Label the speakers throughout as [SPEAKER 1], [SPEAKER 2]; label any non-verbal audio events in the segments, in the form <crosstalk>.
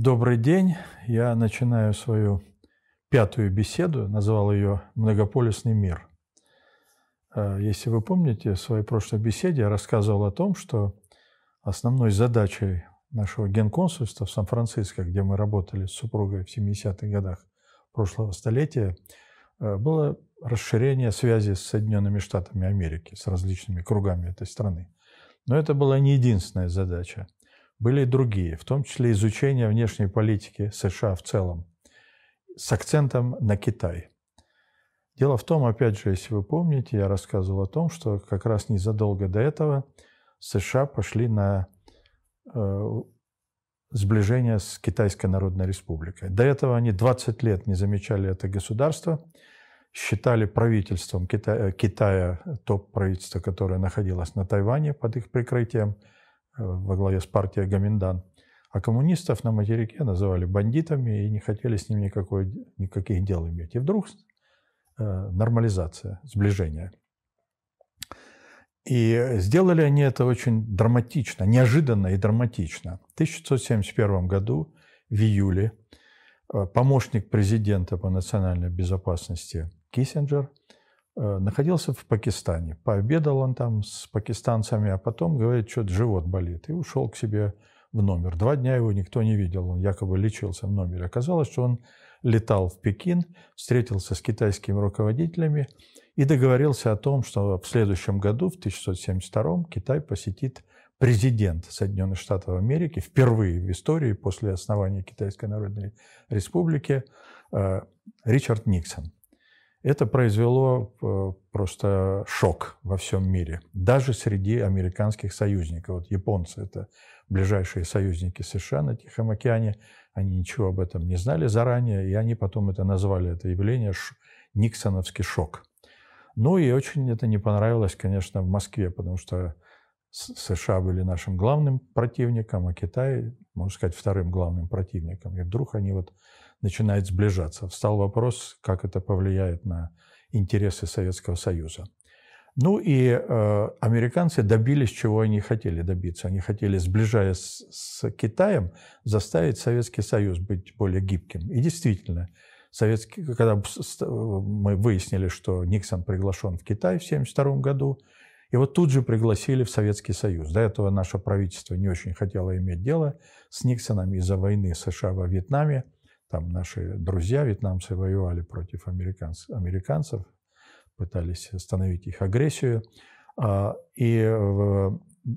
[SPEAKER 1] Добрый день. Я начинаю свою пятую беседу, назвал ее «Многополисный мир». Э, если вы помните, в своей прошлой беседе я рассказывал о том, что основной задачей нашего генконсульства в Сан-Франциско, где мы работали с супругой в 70-х годах прошлого столетия, э, было расширение связи с Соединенными Штатами Америки, с различными кругами этой страны. Но это была не единственная задача – были и другие, в том числе изучение внешней политики США в целом с акцентом на Китай. Дело в том, опять же, если вы помните, я рассказывал о том, что как раз незадолго до этого США пошли на э, сближение с Китайской Народной Республикой. До этого они 20 лет не замечали это государство, считали правительством Китая, э, Китая то правительство, которое находилось на Тайване под их прикрытием – Э, во главе с партией Гаминдан. А коммунистов на материке называли бандитами и не хотели с ними никакой, никаких дел иметь. И вдруг э, нормализация, сближение. И сделали они это очень драматично, неожиданно и драматично. В 1971 году, в июле, э, помощник президента по национальной безопасности Киссинджер – Э, находился в Пакистане. Пообедал он там с пакистанцами, а потом, говорит, что-то живот болит. И ушел к себе в номер. Два дня его никто не видел, он якобы лечился в номере. Оказалось, что он летал в Пекин, встретился с китайскими руководителями и договорился о том, что в следующем году, в 1972, Китай посетит президент Соединенных Штатов Америки впервые в истории после основания Китайской Народной Республики э, Ричард Никсон. Это произвело э, просто шок во всем мире, даже среди американских союзников. Вот японцы – это ближайшие союзники США на Тихом океане, они ничего об этом не знали заранее, и они потом это назвали, это явление, Никсоновский шок. Ну и очень это не понравилось, конечно, в Москве, потому что США были нашим главным противником, а Китай, можно сказать, вторым главным противником. И вдруг они вот начинает сближаться. Встал вопрос, как это повлияет на интересы Советского Союза. Ну и э, американцы добились, чего они хотели добиться. Они хотели, сближаясь с, с Китаем, заставить Советский Союз быть более гибким. И действительно, советский, когда мы выяснили, что Никсон приглашен в Китай в 1972 году, его тут же пригласили в Советский Союз. До этого наше правительство не очень хотело иметь дело с Никсоном из-за войны США во Вьетнаме. Там наши друзья, вьетнамцы, воевали против американцев, американцев пытались остановить их агрессию. А, и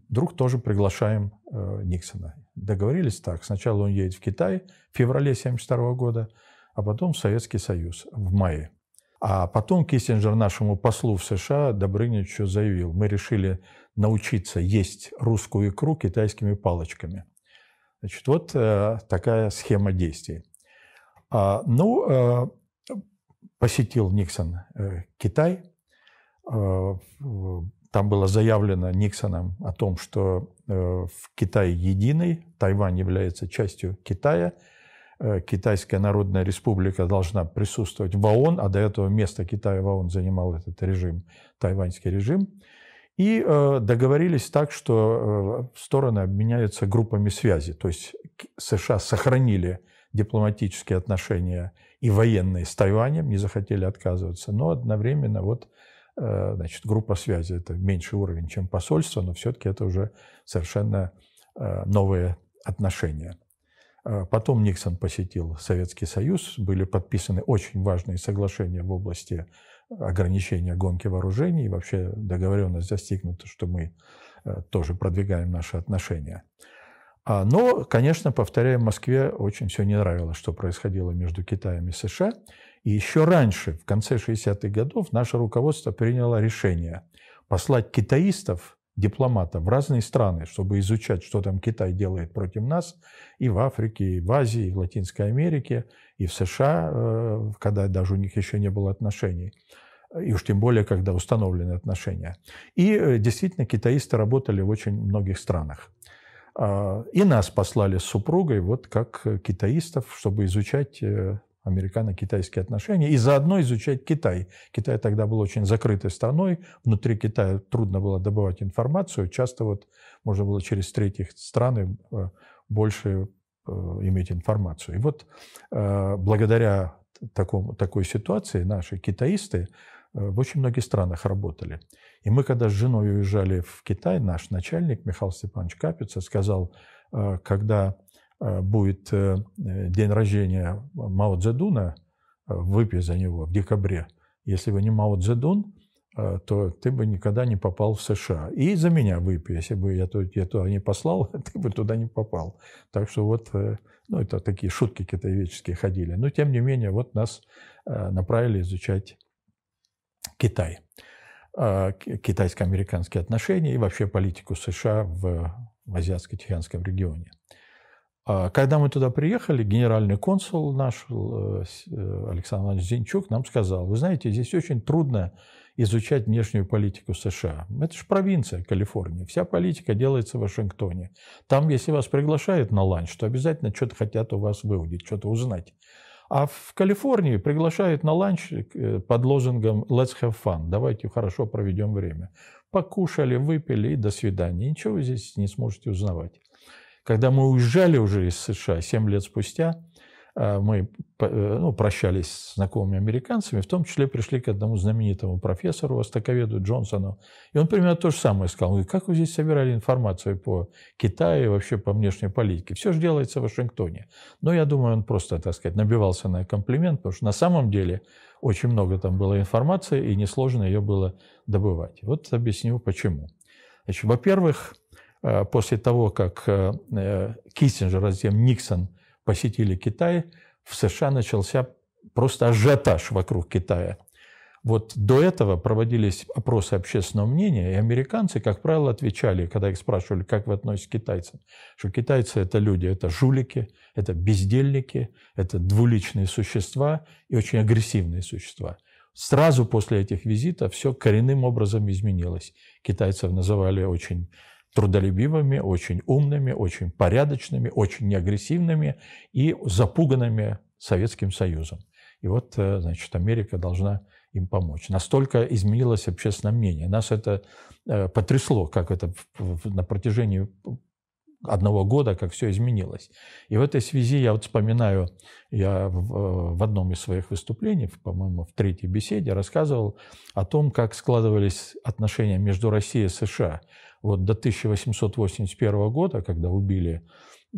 [SPEAKER 1] вдруг тоже приглашаем э, Никсона. Договорились так. Сначала он едет в Китай в феврале 1972 года, а потом в Советский Союз в мае. А потом Киссинджер нашему послу в США Добрыничу заявил, мы решили научиться есть русскую икру китайскими палочками. Значит, вот э, такая схема действий. А, ну, э, посетил Никсон э, Китай. Э, там было заявлено Никсоном о том, что в Китае единый, Тайвань является частью Китая, Китайская Народная Республика должна присутствовать в ООН, а до этого место Китая в ООН занимал этот режим, тайваньский режим. И договорились так, что стороны обменяются группами связи. То есть США сохранили дипломатические отношения и военные с Тайванем, не захотели отказываться. Но одновременно вот э, значит, группа связи – это меньший уровень, чем посольство, но все-таки это уже совершенно э, новые отношения. Э, потом Никсон посетил Советский Союз, были подписаны очень важные соглашения в области ограничения гонки вооружений. И вообще договоренность достигнута, что мы тоже продвигаем наши отношения. А, но, конечно, повторяю, Москве очень все не нравилось, что происходило между Китаем и США. И еще раньше, в конце 60-х годов, наше руководство приняло решение послать китаистов, дипломатов в разные страны, чтобы изучать, что там Китай делает против нас и в Африке, и в Азии, и в Латинской Америке, и в США, э, когда даже у них еще не было отношений и уж тем более, когда установлены отношения. И э, действительно, китаисты работали в очень многих странах. А, и нас послали с супругой, вот как э, китаистов, чтобы изучать э, американо-китайские отношения и заодно изучать Китай. Китай тогда был очень закрытой страной, внутри Китая трудно было добывать информацию, часто вот можно было через третьих страны э, больше иметь информацию. И вот благодаря такому, такой ситуации наши китаисты в очень многих странах работали. И мы, когда с женой уезжали в Китай, наш начальник Михаил Степанович Капица сказал, э, когда э, будет э, день рождения Мао Цзэдуна, выпей за него в декабре. Если вы не Мао Цзэдун, то ты бы никогда не попал в США. И за меня выпей. Если бы я, я туда не послал, <laughs> ты бы туда не попал. Так что вот, ну, это такие шутки китаевические ходили. Но, тем не менее, вот нас направили изучать Китай. А, китайско-американские отношения и вообще политику США в Азиатско-Тихоокеанском регионе. А, когда мы туда приехали, генеральный консул наш э, э, Александр Иванович Зинчук нам сказал, вы знаете, здесь очень трудно изучать внешнюю политику США. Это же провинция Калифорния. Вся политика делается в Вашингтоне. Там, если вас приглашают на ланч, то обязательно что-то хотят у вас выудить, что-то узнать. А в Калифорнии приглашают на ланч э, под лозунгом «Let's have fun», давайте хорошо проведем время. Покушали, выпили и до свидания. Ничего вы здесь не сможете узнавать. Когда мы уезжали уже из США 7 лет спустя, Э, мы э, ну, прощались с знакомыми американцами, в том числе пришли к одному знаменитому профессору, востоковеду Джонсону. И он примерно то же самое сказал. Он говорит, как вы здесь собирали информацию по Китаю и вообще по внешней политике? Все же делается в Вашингтоне. Но я думаю, он просто, так сказать, набивался на комплимент, потому что на самом деле очень много там было информации, и несложно ее было добывать. Вот объясню, почему. Значит, во-первых, э, после того, как Киссинджер, а затем Никсон – посетили Китай, в США начался просто ажиотаж вокруг Китая. Вот до этого проводились опросы общественного мнения, и американцы, как правило, отвечали, когда их спрашивали, как вы относитесь к китайцам, что китайцы – это люди, это жулики, это бездельники, это двуличные существа и очень агрессивные существа. Сразу после этих визитов все коренным образом изменилось. Китайцев называли очень трудолюбивыми, очень умными, очень порядочными, очень неагрессивными и запуганными Советским Союзом. И вот, э, значит, Америка должна им помочь. Настолько изменилось общественное мнение. Нас это э, потрясло, как это на протяжении одного года, как все изменилось. И в этой связи я вот вспоминаю, я в, э, в одном из своих выступлений, по-моему, в третьей беседе рассказывал о том, как складывались отношения между Россией и США вот до 1881 года, когда убили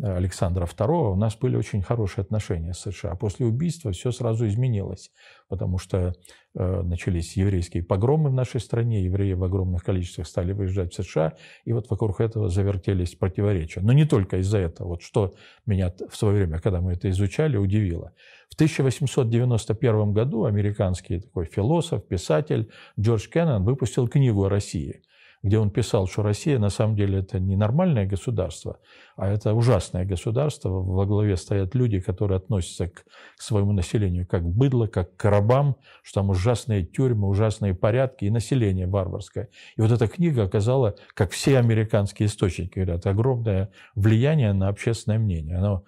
[SPEAKER 1] Александра II, у нас были очень хорошие отношения с США. А после убийства все сразу изменилось, потому что э, начались еврейские погромы в нашей стране, евреи в огромных количествах стали выезжать в США, и вот вокруг этого завертелись противоречия. Но не только из-за этого. Вот что меня в свое время, когда мы это изучали, удивило. В 1891 году американский такой философ, писатель Джордж Кеннон выпустил книгу о России – где он писал, что Россия на самом деле это не нормальное государство, а это ужасное государство. Во главе стоят люди, которые относятся к своему населению как быдло, как к рабам, что там ужасные тюрьмы, ужасные порядки и население варварское. И вот эта книга оказала, как все американские источники говорят, огромное влияние на общественное мнение. Оно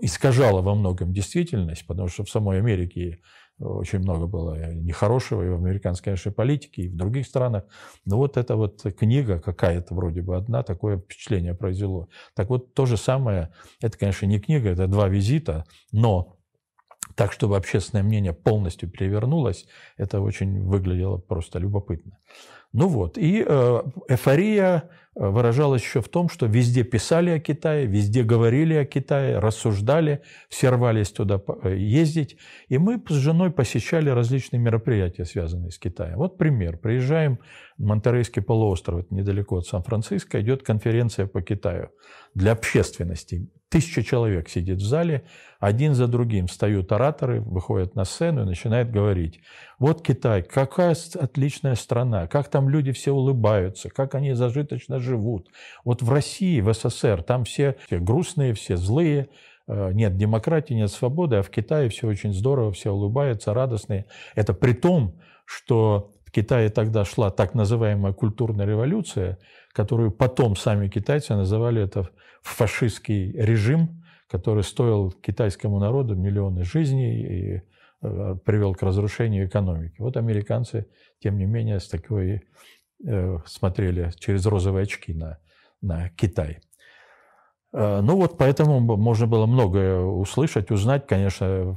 [SPEAKER 1] искажала во многом действительность, потому что в самой Америке очень много было нехорошего и в американской, нашей политике, и в других странах. Но вот эта вот книга какая-то вроде бы одна, такое впечатление произвело. Так вот, то же самое, это, конечно, не книга, это два визита, но так, чтобы общественное мнение полностью перевернулось, это очень выглядело просто любопытно. Ну вот, и э, эйфория э, выражалась еще в том, что везде писали о Китае, везде говорили о Китае, рассуждали, все рвались туда э, ездить. И мы с женой посещали различные мероприятия, связанные с Китаем. Вот пример. Приезжаем в Монтерейский полуостров, это недалеко от Сан-Франциско, идет конференция по Китаю для общественности Тысяча человек сидит в зале, один за другим встают ораторы, выходят на сцену и начинают говорить. Вот Китай, какая отличная страна, как там люди все улыбаются, как они зажиточно живут. Вот в России, в СССР, там все, все грустные, все злые, э, нет демократии, нет свободы, а в Китае все очень здорово, все улыбаются, радостные. Это при том, что в Китае тогда шла так называемая культурная революция, которую потом сами китайцы называли это фашистский режим, который стоил китайскому народу миллионы жизней и э, привел к разрушению экономики. Вот американцы, тем не менее, с такой э, смотрели через розовые очки на, на Китай. Э, ну вот поэтому можно было многое услышать, узнать, конечно,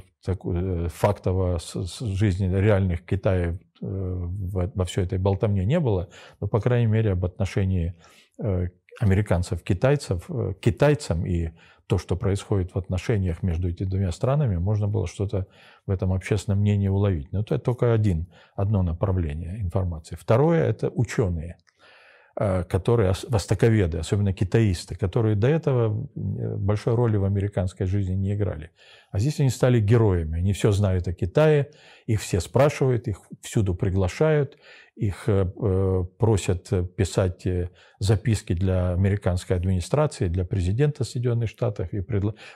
[SPEAKER 1] фактов о жизни реальных Китая во, во всей этой болтовне не было, но, по крайней мере, об отношении американцев китайцев, э, китайцам и то, что происходит в отношениях между этими двумя странами, можно было что-то в этом общественном мнении уловить. Но это только один, одно направление информации. Второе – это ученые, э, которые, востоковеды, особенно китаисты, которые до этого э, большой роли в американской жизни не играли. А здесь они стали героями. Они все знают о Китае, их все спрашивают, их всюду приглашают, их э, просят писать э, записки для американской администрации, для президента Соединенных Штатов, и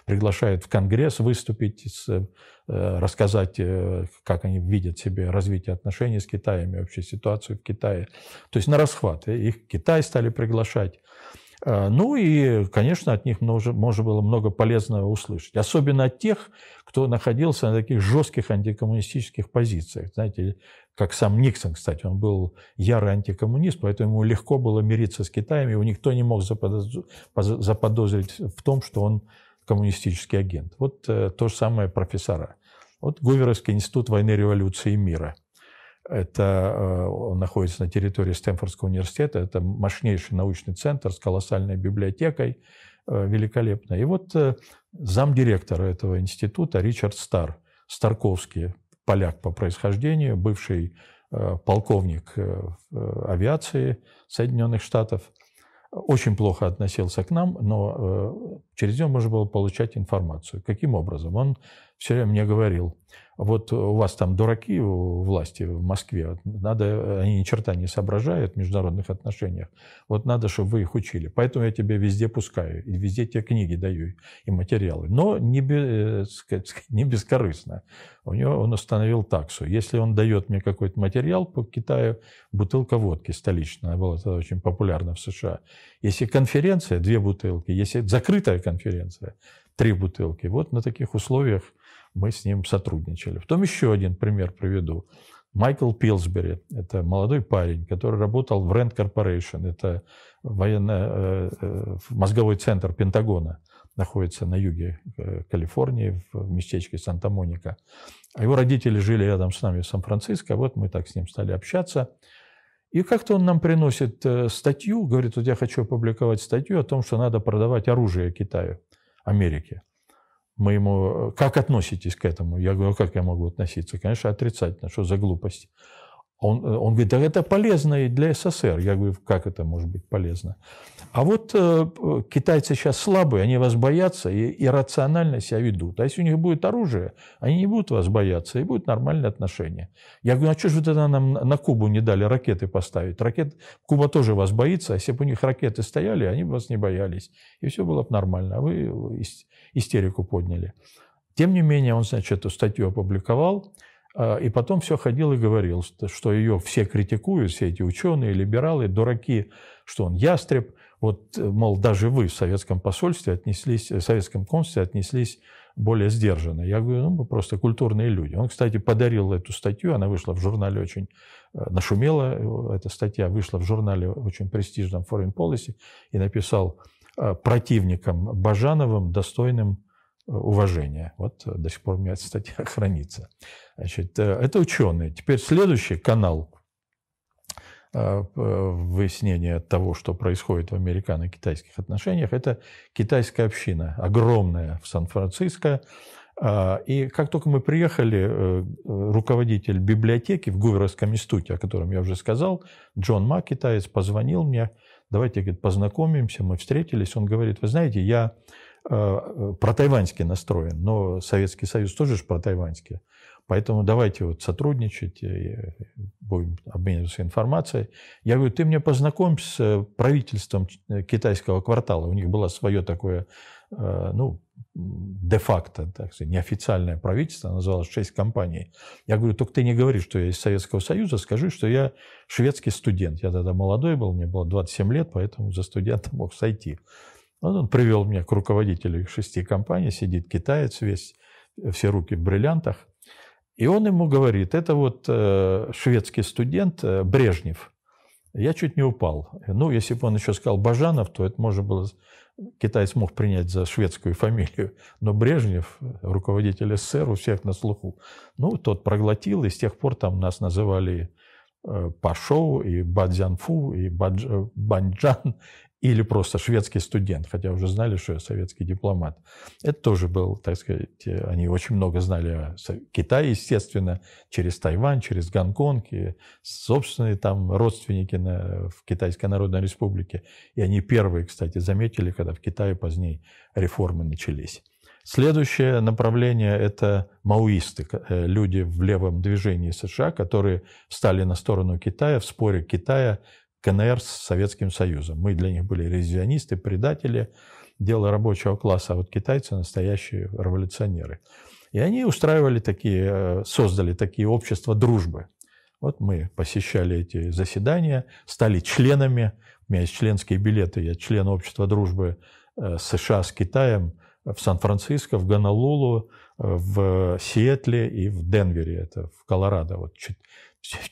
[SPEAKER 1] приглашают в Конгресс выступить, э, рассказать, как они видят себе развитие отношений с Китаем и вообще ситуацию в Китае. То есть на расхват. Их Китай стали приглашать. Э, ну и, конечно, от них можно было много полезного услышать. Особенно от тех, кто находился на таких жестких антикоммунистических позициях. Знаете, как сам Никсон, кстати, он был ярый антикоммунист, поэтому ему легко было мириться с Китаем, его никто не мог заподозрить в том, что он коммунистический агент. Вот э, то же самое профессора. Вот Гуверовский институт войны, революции и мира – это э, он находится на территории Стэнфордского университета. Это мощнейший научный центр с колоссальной библиотекой, э, великолепно. И вот э, замдиректора этого института Ричард Стар, Старковский, поляк по происхождению, бывший полковник авиации Соединенных Штатов, очень плохо относился к нам, но через него можно было получать информацию. Каким образом? Он все время мне говорил, вот у вас там дураки у власти в Москве, надо, они ни черта не соображают в международных отношениях, вот надо, чтобы вы их учили. Поэтому я тебе везде пускаю, и везде тебе книги даю, и материалы. Но не, без, э, не бескорыстно. У него он установил таксу. Если он дает мне какой-то материал по Китаю, бутылка водки столичная была тогда очень популярна в США. Если конференция, две бутылки. Если закрытая конференция, три бутылки. Вот на таких условиях мы с ним сотрудничали. Потом еще один пример приведу. Майкл Пилсбери, это молодой парень, который работал в Rand Corporation, это военно, э, э, мозговой центр Пентагона, находится на юге э, Калифорнии, в местечке Санта-Моника. А его родители жили рядом с нами в Сан-Франциско, вот мы так с ним стали общаться. И как-то он нам приносит статью, говорит, вот я хочу опубликовать статью о том, что надо продавать оружие Китаю, Америке. Мы ему, э, как относитесь к этому? Я говорю, «А как я могу относиться? Конечно, отрицательно, что за глупость. Он, э, он говорит, да это полезно и для СССР. Я говорю, как это может быть полезно? А вот э, э китайцы сейчас слабые, они вас боятся и рационально себя ведут. А если у них будет оружие, они не будут вас бояться, и будут нормальные отношения. Я говорю, а что же вы тогда нам на Кубу не дали ракеты поставить? Ракет... Куба тоже вас боится, а если бы у них ракеты стояли, они бы вас не боялись. И все было бы нормально, а вы э, истерику подняли. Тем не менее, он, значит, эту статью опубликовал, а, и потом все ходил и говорил, что ее все критикуют, все эти ученые, либералы, дураки, что он ястреб. Вот, мол, даже вы в советском посольстве отнеслись, э, в советском консульстве отнеслись более сдержанно. Я говорю, ну, мы просто культурные люди. Он, кстати, подарил эту статью, она вышла в журнале очень, э, нашумела э, эта статья, вышла в журнале очень престижном Foreign Policy и написал противникам Бажановым, достойным уважения. Вот э, до сих пор у меня статья <laughs> хранится. Значит, э, это ученые. Теперь следующий канал э, выяснения того, что происходит в американо-китайских отношениях, это китайская община, огромная в Сан-Франциско. А, и как только мы приехали, руководитель библиотеки в Гуверовском институте, о котором я уже сказал, Джон Ма, китаец, позвонил мне, давайте, говорит, познакомимся, мы встретились. Он говорит, вы знаете, я Э, протайваньски настроен, но Советский Союз тоже же протайваньский. Поэтому давайте вот сотрудничать, э, будем обмениваться информацией. Я говорю, ты мне познакомь с э, правительством китайского квартала. У них было свое такое, ну, де-факто, так сказать, неофициальное правительство, называлось шесть компаний. Я говорю, только ты не говори, что я из Советского Союза, скажи, что я шведский студент. Я тогда молодой был, мне было 27 лет, поэтому за студента <laughs> мог сойти. Вот он привел меня к руководителю их шести компаний, сидит китаец весь, э, все руки в бриллиантах. И он ему говорит, это вот э, шведский студент э, Брежнев. Я чуть не упал. Ну, если бы он еще сказал Бажанов, то это можно было... китаец мог принять за шведскую фамилию. Но Брежнев, э, руководитель СССР, у всех на слуху. Ну, тот проглотил, и с тех пор там нас называли э, Пашоу, и Бадзянфу, и Бадж или просто шведский студент, хотя уже знали, что я советский дипломат. Это тоже был, так сказать, они очень много знали о Китае, естественно, через Тайвань, через Гонконг, и собственные там родственники на, в Китайской Народной Республике. И они первые, кстати, заметили, когда в Китае поздней реформы начались. Следующее направление – это маоисты, э, люди в левом движении США, которые встали на сторону Китая в споре Китая КНР с Советским Союзом. Мы для них были ревизионисты, предатели, дело рабочего класса, а вот китайцы настоящие революционеры. И они устраивали такие, э, создали такие общества дружбы. Вот мы посещали эти заседания, стали членами. У меня есть членские билеты. Я член общества дружбы э, США с Китаем в Сан-Франциско, в Гонолулу, э, в Сиэтле и в Денвере, это в Колорадо. Вот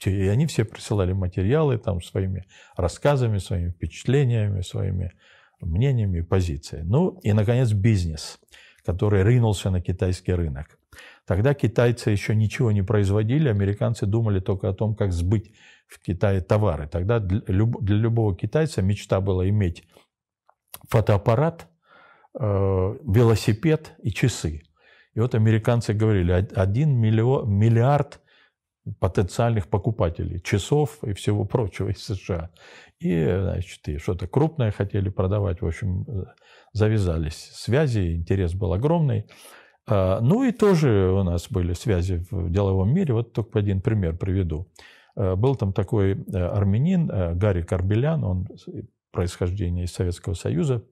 [SPEAKER 1] и они все присылали материалы там своими рассказами, своими впечатлениями, своими мнениями позициями. Ну и, наконец, бизнес, который ринулся на китайский рынок. Тогда китайцы еще ничего не производили, американцы думали только о том, как сбыть в Китае товары. Тогда для, любого китайца мечта была иметь фотоаппарат, э, велосипед и часы. И вот американцы говорили, один миллиард потенциальных покупателей часов и всего <laughs> прочего из США. И, значит, и что-то крупное хотели продавать. В общем, э, завязались связи, интерес был огромный. А, ну и тоже у нас были связи в деловом мире. Вот только один пример приведу. Э, был там такой э, армянин Гарри Карбелян, он происхождение из Советского Союза,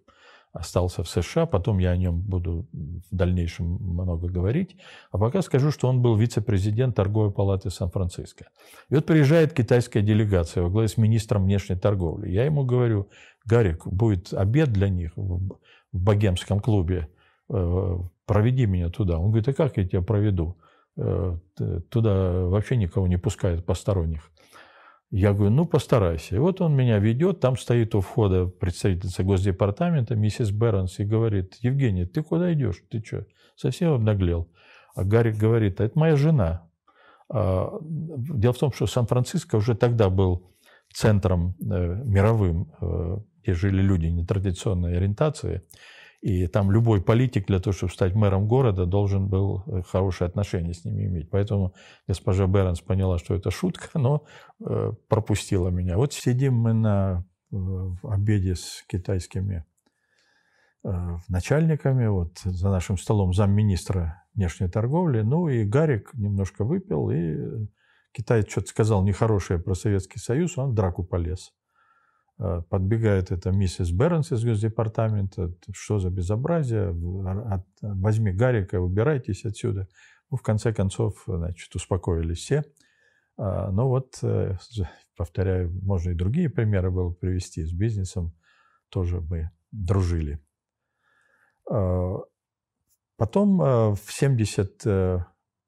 [SPEAKER 1] остался в США, потом я о нем буду в дальнейшем много говорить. А пока скажу, что он был вице-президент торговой палаты Сан-Франциско. И вот приезжает китайская делегация во главе с министром внешней торговли. Я ему говорю, Гарик, будет обед для них в богемском клубе, э, проведи меня туда. Он говорит, а как я тебя проведу? Э, туда вообще никого не пускают посторонних. Я говорю, ну постарайся. И вот он меня ведет, там стоит у входа представительница Госдепартамента, миссис Бернс, и говорит, Евгений, ты куда идешь? Ты что, совсем обнаглел? А Гарик говорит, а это моя жена. А, дело в том, что Сан-Франциско уже тогда был центром э, мировым, э, где жили люди нетрадиционной ориентации. И там любой политик для того, чтобы стать мэром города, должен был э, хорошие отношения с ними иметь. Поэтому госпожа Бернс поняла, что это шутка, <laughs> но э, пропустила меня. Вот сидим мы на э, обеде с китайскими начальниками, вот за нашим столом замминистра внешней торговли. Ну и Гарик немножко выпил, и китаец что-то сказал нехорошее про Советский Союз, он в драку полез. Э, подбегает эта миссис Бернс из Госдепартамента. Что за безобразие? возьми Гарика, убирайтесь отсюда. Ну, в конце концов, значит, успокоились все. А, Но ну вот, э, повторяю, можно и другие примеры было привести. С бизнесом тоже мы дружили. А, потом э, в 70,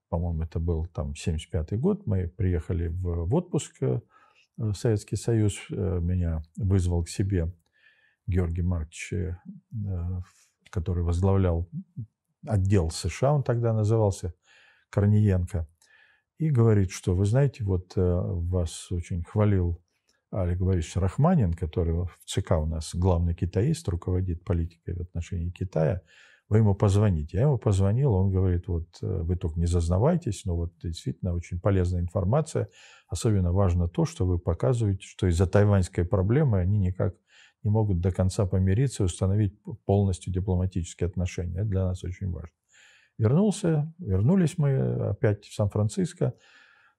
[SPEAKER 1] по-моему, это был там 75 год, мы приехали в отпуск Э, Советский Союз э, меня вызвал к себе, Георгий Маркович, э, который возглавлял отдел США, он тогда назывался, Корниенко, и говорит, что, вы знаете, вот вас очень хвалил Олег Борисович Рахманин, который в ЦК у нас главный китаист, руководит политикой в отношении Китая – вы ему позвоните. Я ему позвонил, он говорит, вот э, вы только не зазнавайтесь, но вот действительно очень полезная информация. Особенно важно то, что вы показываете, что из-за тайваньской проблемы они никак не могут до конца помириться и установить полностью дипломатические отношения. Это для нас очень важно. Вернулся, вернулись мы опять в Сан-Франциско.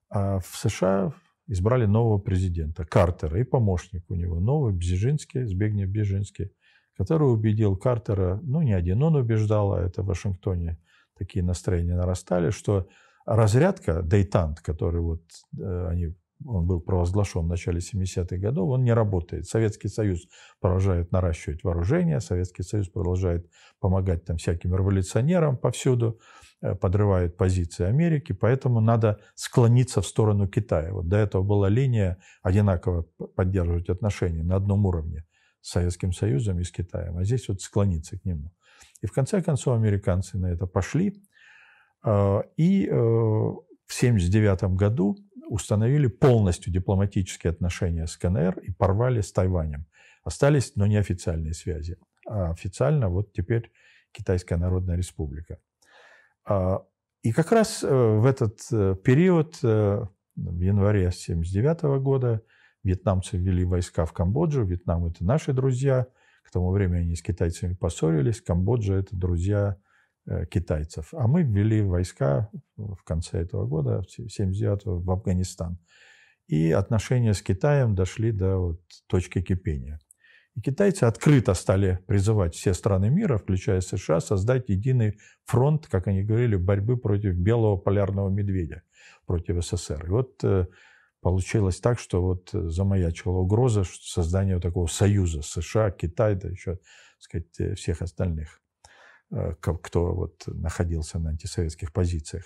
[SPEAKER 1] А в США избрали нового президента, Картера, и помощник у него новый, Бзижинский, Збегнев Бзижинский – который убедил Картера, ну не один он убеждал, а это в Вашингтоне такие настроения нарастали, что разрядка, дейтант, который вот э, они, он был провозглашен в начале 70-х годов, он не работает. Советский Союз продолжает наращивать вооружение, Советский Союз продолжает помогать там всяким революционерам повсюду, э, подрывает позиции Америки, поэтому надо склониться в сторону Китая. Вот до этого была линия одинаково поддерживать отношения на одном уровне – с Советским Союзом и с Китаем, а здесь вот склониться к нему. И в конце концов американцы на это пошли, э, и э, в 1979 году установили полностью дипломатические отношения с КНР и порвали с Тайванем. Остались, но не официальные связи. А официально вот теперь Китайская Народная Республика. Э, и как раз в этот период, в январе 1979 года, Вьетнамцы ввели войска в Камбоджу. Вьетнам – это наши друзья. К тому времени они с китайцами поссорились. Камбоджа – это друзья э, китайцев. А мы ввели войска в конце этого года, 79-го, в Афганистан. И отношения с Китаем дошли до вот точки кипения. И китайцы открыто стали призывать все страны мира, включая США, создать единый фронт, как они говорили, борьбы против белого полярного медведя, против СССР. И вот э, получилось так, что вот э, замаячила угроза создания вот такого союза США, Китай, да еще, так сказать, э, всех остальных, э, кто вот находился на антисоветских позициях.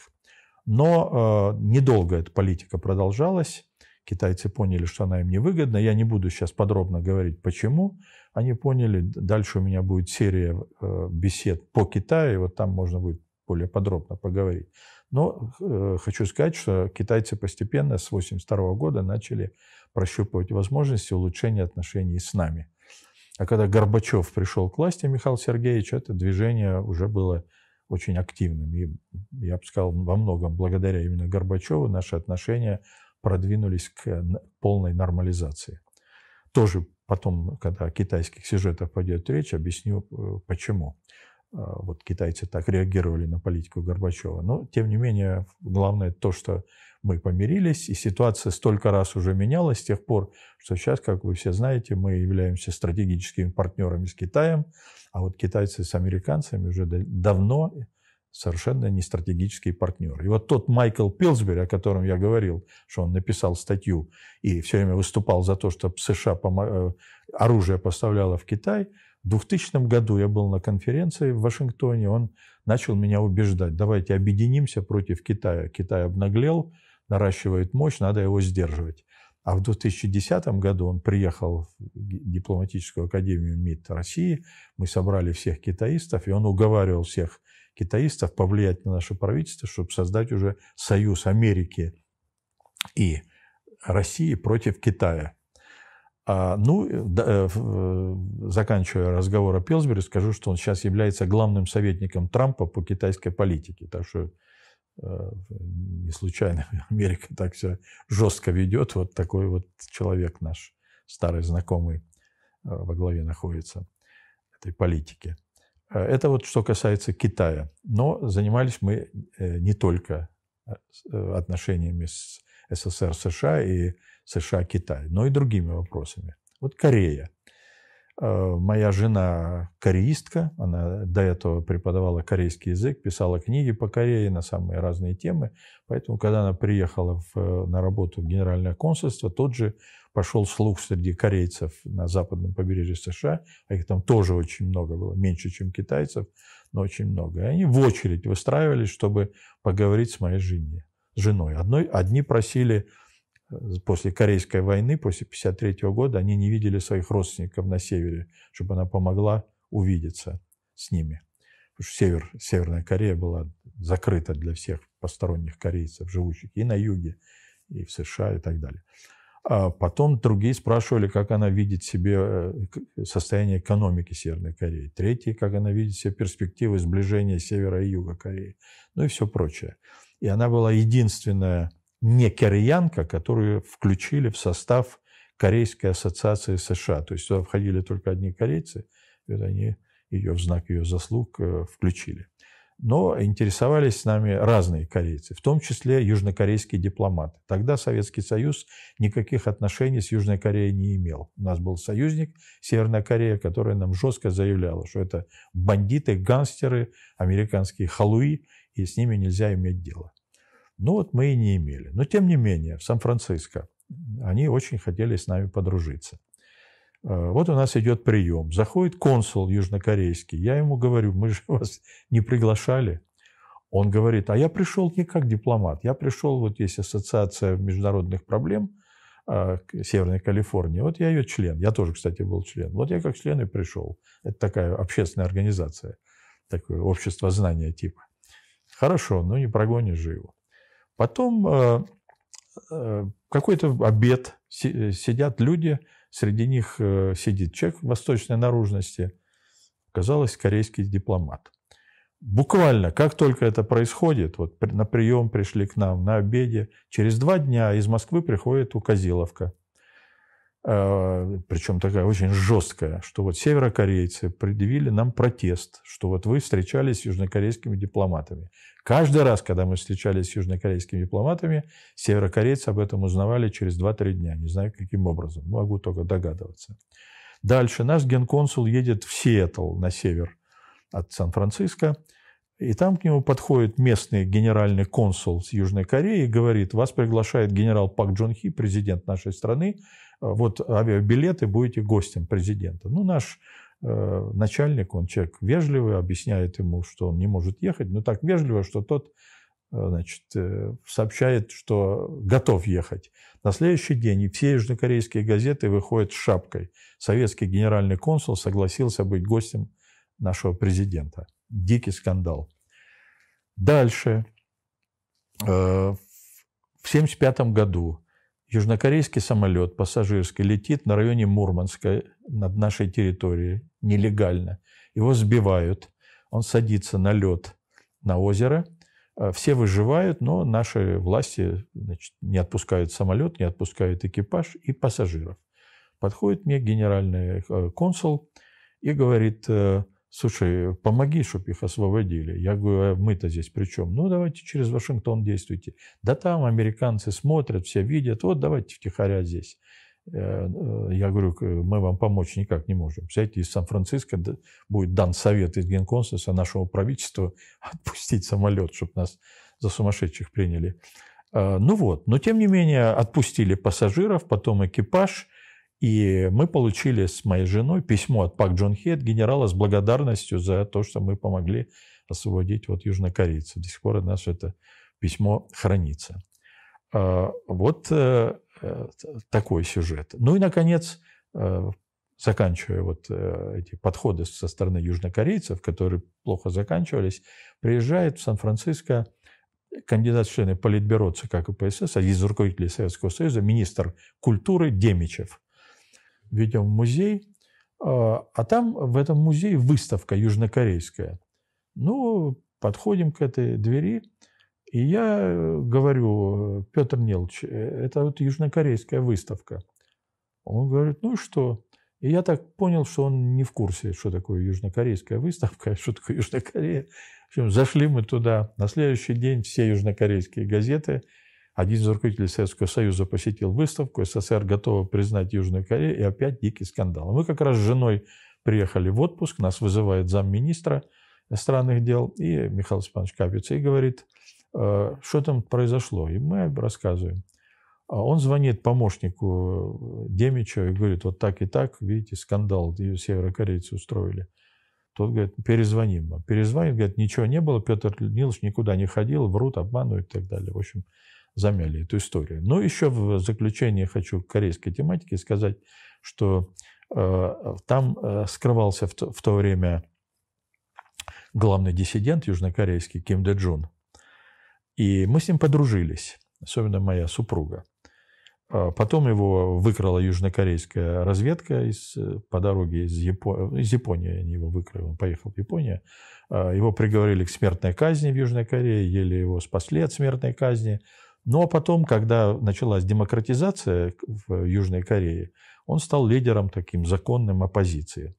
[SPEAKER 1] Но э, недолго эта политика продолжалась. Китайцы поняли, что она им невыгодна. Я не буду сейчас подробно говорить, почему. Они поняли, дальше у меня будет серия э, бесед по Китаю, и вот там можно будет более подробно поговорить. Но э, хочу сказать, что китайцы постепенно с 1982 года начали прощупывать возможности улучшения отношений с нами. А когда Горбачев пришел к власти, Михаил Сергеевич, это движение уже было очень активным. И, я бы сказал, во многом благодаря именно Горбачеву наши отношения продвинулись к э, полной нормализации. Тоже потом, когда о китайских сюжетах пойдет речь, объясню э, почему. А, вот китайцы так реагировали на политику Горбачева. Но, тем не менее, главное то, что мы помирились, и ситуация столько раз уже менялась с тех пор, что сейчас, как вы все знаете, мы являемся стратегическими партнерами с Китаем, а вот китайцы с американцами уже давно совершенно не стратегический партнер. И вот тот Майкл Пилсбери, о котором я говорил, что он написал статью и все время выступал за то, чтобы США э, оружие поставляло в Китай – в 2000 году я был на конференции в Вашингтоне, он начал меня убеждать, давайте объединимся против Китая. Китай обнаглел, наращивает мощь, надо его сдерживать. А в 2010 году он приехал в дипломатическую академию МИД России, мы собрали всех китаистов, и он уговаривал всех китаистов повлиять на наше правительство, чтобы создать уже союз Америки и России против Китая. А, ну, э, э, э, заканчивая разговор о Пилсбери, скажу, что он сейчас является главным советником Трампа по китайской политике. Так что не случайно <laughs> Америка так все жестко ведет. Вот такой вот человек наш, старый знакомый, во главе находится этой политики. Это вот что касается Китая. Но занимались мы не только отношениями с СССР, США и США, Китай, но и другими вопросами. Вот Корея. Э, моя жена кореистка, она до этого преподавала корейский язык, писала книги по Корее на самые разные темы. Поэтому, когда она приехала в, э, на работу в Генеральное консульство, тот же пошел слух среди корейцев на западном побережье США, а их там тоже очень много было, меньше, чем китайцев, но очень много. И они в очередь выстраивались, чтобы поговорить с моей женой женой. Одной, одни просили э, после Корейской войны, после 1953 года, они не видели своих родственников на севере, чтобы она помогла увидеться с ними. Потому что север, Северная Корея была закрыта для всех посторонних корейцев, живущих и на юге, и в США, и так далее. А потом другие спрашивали, как она видит себе э, состояние экономики Северной Кореи. Третьи, как она видит себе перспективы сближения Севера и Юга Кореи. Ну и все прочее и она была единственная не кореянка, которую включили в состав Корейской ассоциации США. То есть туда входили только одни корейцы, и вот они ее в знак ее заслуг э, включили но интересовались с нами разные корейцы, в том числе южнокорейские дипломаты. Тогда Советский Союз никаких отношений с Южной Кореей не имел. У нас был союзник Северная Корея, которая нам жестко заявляла, что это бандиты, гангстеры, американские халуи, и с ними нельзя иметь дело. Ну вот мы и не имели. Но тем не менее, в Сан-Франциско они очень хотели с нами подружиться. Э, вот у нас идет прием. Заходит консул южнокорейский. Я ему говорю, мы же вас не приглашали. Он говорит, а я пришел не как дипломат. Я пришел, вот есть ассоциация международных проблем э, Северной Калифорнии. Вот я ее член. Я тоже, кстати, был член. Вот я как член и пришел. Это такая общественная организация. Такое общество знания типа. Хорошо, ну не прогонишь же его. Потом э, какой-то обед сидят люди – Среди них э, сидит человек восточной наружности, оказалось, корейский дипломат. Буквально, как только это происходит, вот на прием пришли к нам, на обеде, через два дня из Москвы приходит указиловка. А, причем такая очень жесткая, что вот северокорейцы предъявили нам протест, что вот вы встречались с южнокорейскими дипломатами. Каждый раз, когда мы встречались с южнокорейскими дипломатами, северокорейцы об этом узнавали через 2-3 дня. Не знаю, каким образом. Могу только догадываться. Дальше наш генконсул едет в Сиэтл на север от Сан-Франциско. И там к нему подходит местный генеральный консул с Южной Кореи и говорит, вас приглашает генерал Пак Джон Хи, президент нашей страны, вот авиабилеты, будете гостем президента. Ну, наш э, начальник, он человек вежливый, объясняет ему, что он не может ехать, но так вежливо, что тот э, значит, э, сообщает, что готов ехать. На следующий день и все южнокорейские газеты выходят с шапкой. Советский генеральный консул согласился быть гостем нашего президента. Дикий скандал. Дальше. Э, в 1975 году Южнокорейский самолет пассажирский летит на районе Мурманска над нашей территорией нелегально. Его сбивают, он садится на лед на озеро. Э, все выживают, но наши власти значит, не отпускают самолет, не отпускают экипаж и пассажиров. Подходит мне генеральный э, консул и говорит, э, слушай, помоги, чтобы их освободили. Я говорю, а мы-то здесь при чем? Ну, давайте через Вашингтон действуйте. Да там американцы смотрят, все видят, вот давайте втихаря здесь. Э, э, я говорю, мы вам помочь никак не можем. Представляете, из Сан-Франциско будет дан совет из генконсульства нашего правительства <laughs> отпустить самолет, чтобы нас за сумасшедших приняли. Э, ну вот, но тем не менее отпустили пассажиров, потом экипаж – и мы получили с моей женой письмо от Пак Джон Хи, от генерала, с благодарностью за то, что мы помогли освободить вот южнокорейцев. До сих пор у нас это письмо хранится. А, вот э, э, такой сюжет. Ну и, наконец, э, заканчивая вот эти подходы со стороны южнокорейцев, которые плохо заканчивались, приезжает в Сан-Франциско кандидат в члены Политбюро ЦК КПСС, один из руководителей Советского Союза, министр культуры Демичев ведем в музей, а, а там в этом музее выставка южнокорейская. Ну, подходим к этой двери, и я э, говорю, Петр Нелч, э, это вот южнокорейская выставка. Он говорит, ну и что? И я так понял, что он не в курсе, что такое южнокорейская выставка, а что такое Южная Корея. В общем, зашли мы туда. На следующий день все южнокорейские газеты – один из руководителей Советского Союза посетил выставку, СССР готова признать Южную Корею, и опять дикий скандал. Мы как раз с женой приехали в отпуск, нас вызывает замминистра странных дел, и Михаил Степанович Капица, и говорит, «Э, что там произошло. И мы рассказываем. А он звонит помощнику э, Демичу и говорит, вот так и так, видите, скандал северокорейцы устроили. Тот говорит, перезвоним. Перезвонит, говорит, ничего не было, Петр Нилович никуда не ходил, врут, обманывают и так далее. В общем, замяли эту историю. Но еще в заключение хочу к корейской тематике сказать, что э, там э, скрывался в то, в то время главный диссидент южнокорейский Ким Дэ Джун. И мы с ним подружились, особенно моя супруга. Э, потом его выкрала южнокорейская разведка из, по дороге из, Япо... из Японии. Они его выкрали, он поехал в Японию. Его приговорили к смертной казни в Южной Корее, еле его спасли от смертной казни. Ну а потом, когда началась демократизация в Южной Корее, он стал лидером таким законным оппозиции.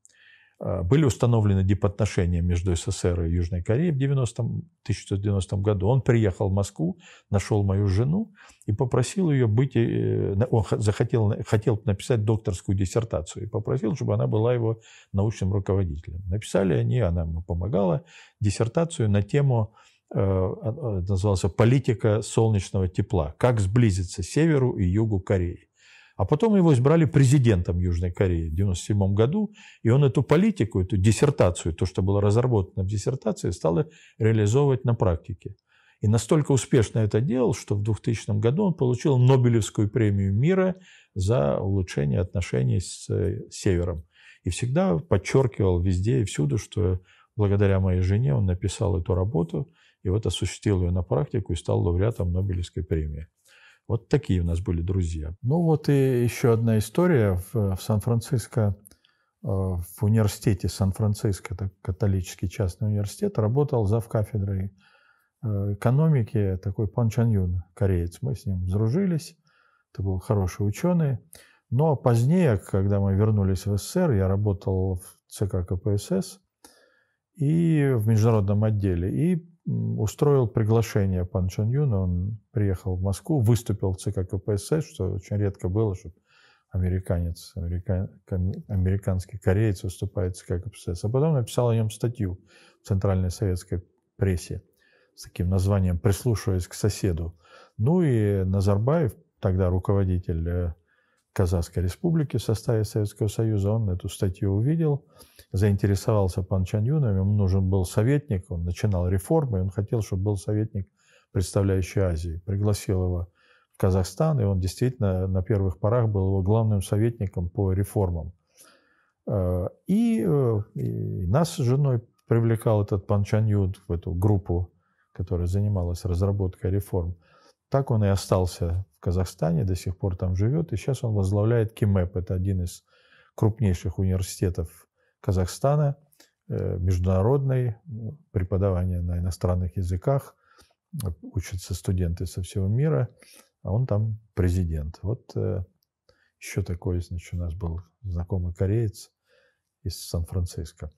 [SPEAKER 1] А, были установлены дипотношения между СССР и Южной Кореей в 90 1990 году. Он приехал в Москву, нашел мою жену и попросил ее быть... Э, он захотел, хотел написать докторскую диссертацию и попросил, чтобы она была его научным руководителем. Написали они, она ему помогала, диссертацию на тему Э, э, назывался «Политика солнечного тепла. Как сблизиться северу и югу Кореи». А потом его избрали президентом Южной Кореи в 1997 году, и он эту политику, эту диссертацию, то, что было разработано в диссертации, стал реализовывать на практике. И настолько успешно это делал, что в 2000 году он получил Нобелевскую премию мира за улучшение отношений с э, Севером. И всегда подчеркивал везде и всюду, что благодаря моей жене он написал эту работу – и вот осуществил ее на практику и стал лауреатом Нобелевской премии. Вот такие у нас были друзья. Ну вот и еще одна история. В, в Сан-Франциско, э, в университете Сан-Франциско, это католический частный университет, работал зав кафедрой э, экономики такой Пан Чан Юн, кореец. Мы с ним сдружились. Это был хороший ученый. Но позднее, когда мы вернулись в СССР, я работал в ЦК КПСС и в международном отделе. И устроил приглашение Пан Чон Юна, он приехал в Москву, выступил в ЦК КПСС, что очень редко было, чтобы американец, америка, американский кореец выступает в ЦК КПСС. А потом написал о нем статью в Центральной советской прессе с таким названием «Прислушиваясь к соседу». Ну и Назарбаев, тогда руководитель э, Казахской Республики в составе Советского Союза. Он эту статью увидел, заинтересовался Пан Чан Юном, ему нужен был советник, он начинал реформы, он хотел, чтобы был советник, представляющий Азию. Пригласил его в Казахстан, и он действительно на первых порах был его главным советником по реформам. Э, и, э, и нас с женой привлекал этот Пан Чан Юд в эту группу, которая занималась разработкой реформ. Так он и остался Казахстане, до сих пор там живет, и сейчас он возглавляет КИМЭП, это один из крупнейших университетов Казахстана, э, международный, преподавание на иностранных языках, учатся студенты со всего мира, а он там президент. Вот э, еще такой, значит, у нас был знакомый кореец из Сан-Франциско.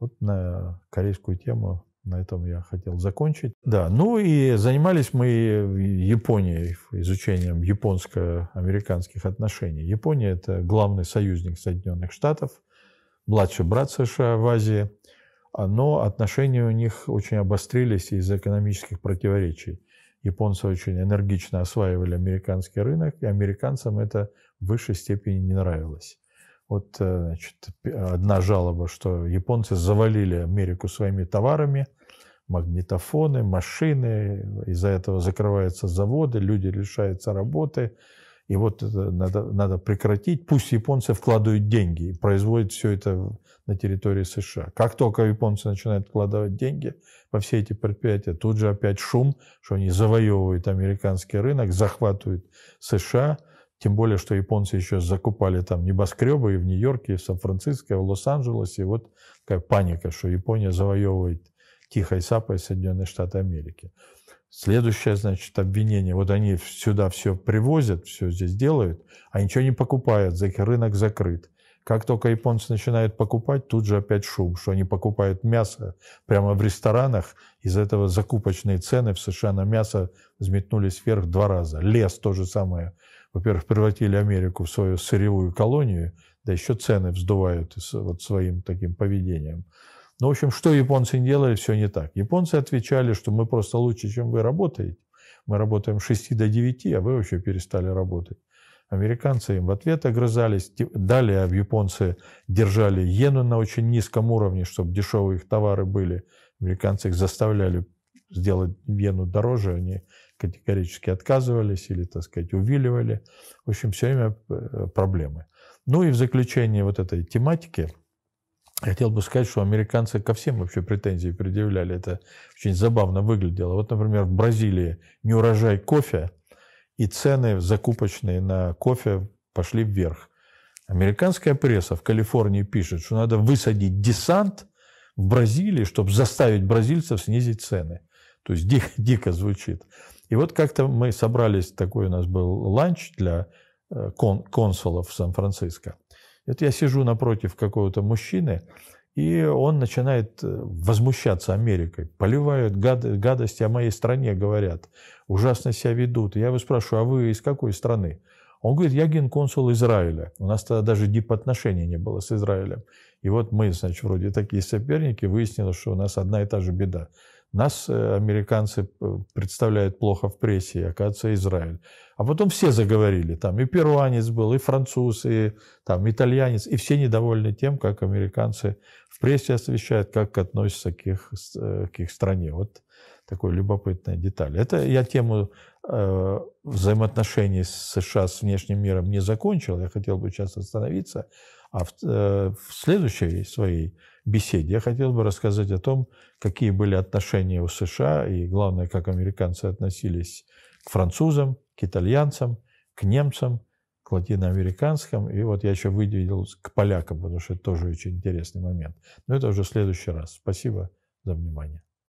[SPEAKER 1] Вот на корейскую тему на этом я хотел закончить. Да, ну и занимались мы в Японии изучением японско-американских отношений. Япония – это главный союзник Соединенных Штатов, младший брат США в Азии. Но отношения у них очень обострились из-за экономических противоречий. Японцы очень энергично осваивали американский рынок, и американцам это в высшей степени не нравилось. Вот э, значит, э, одна жалоба, что японцы завалили Америку своими товарами, магнитофоны, машины, из-за этого закрываются заводы, люди лишаются работы. И вот это надо, надо прекратить. Пусть японцы вкладывают деньги и производят все это на территории США. Как только японцы начинают вкладывать деньги во все эти предприятия, тут же опять шум, что они завоевывают американский рынок, захватывают США – тем более, что японцы еще закупали там небоскребы и в Нью-Йорке, и в Сан-Франциско, и в Лос-Анджелесе. И вот такая паника, что Япония завоевывает тихой сапой Соединенные Штаты Америки. Следующее, значит, обвинение. Вот они сюда все привозят, все здесь делают, а ничего не покупают, рынок закрыт. Как только японцы начинают покупать, тут же опять шум, что они покупают мясо прямо в ресторанах. Из этого закупочные цены в США на мясо взметнулись вверх два раза. Лес то же самое во-первых, превратили Америку в свою сырьевую колонию, да еще цены вздувают вот своим таким поведением. Ну, в общем, что японцы не делали, все не так. Японцы отвечали, что мы просто лучше, чем вы работаете. Мы работаем с 6 до 9, а вы вообще перестали работать. Американцы им в ответ огрызались. Далее а японцы держали иену на очень низком уровне, чтобы дешевые их товары были. Американцы их заставляли сделать иену дороже, они а категорически отказывались или, так сказать, увиливали. В общем, все время э, проблемы. Ну и в заключение вот этой тематики хотел бы сказать, что американцы ко всем вообще претензии предъявляли. Это очень забавно выглядело. Вот, например, в Бразилии не урожай кофе, и цены закупочные на кофе пошли вверх. Американская пресса в Калифорнии пишет, что надо высадить десант в Бразилии, чтобы заставить бразильцев снизить цены. То есть дико, дико звучит. И вот как-то мы собрались, такой у нас был ланч для э, кон, консулов Сан-Франциско. Это я сижу напротив какого-то мужчины, и он начинает э, возмущаться Америкой. Поливают гад, гадости о моей стране, говорят. Ужасно себя ведут. Я его спрашиваю, а вы из какой страны? Он говорит, я генконсул Израиля. У нас тогда даже дипотношений не было с Израилем. И вот мы, значит, вроде такие соперники, выяснилось, что у нас одна и та же беда. Нас э, американцы э, представляют плохо в прессе, и, оказывается, Израиль. А потом все заговорили, там и перуанец был, и француз, и там итальянец, и все недовольны тем, как американцы в прессе освещают, как относятся к их, э, к их стране. Вот такой любопытная деталь. Это я тему э, взаимоотношений с США с внешним миром не закончил, я хотел бы сейчас остановиться. А в, э, в следующей своей беседе я хотел бы рассказать о том, какие были отношения у США и, главное, как американцы относились к французам, к итальянцам, к немцам, к латиноамериканским. И вот я еще выделил к полякам, потому что это тоже очень интересный момент. Но это уже в следующий раз. Спасибо за внимание.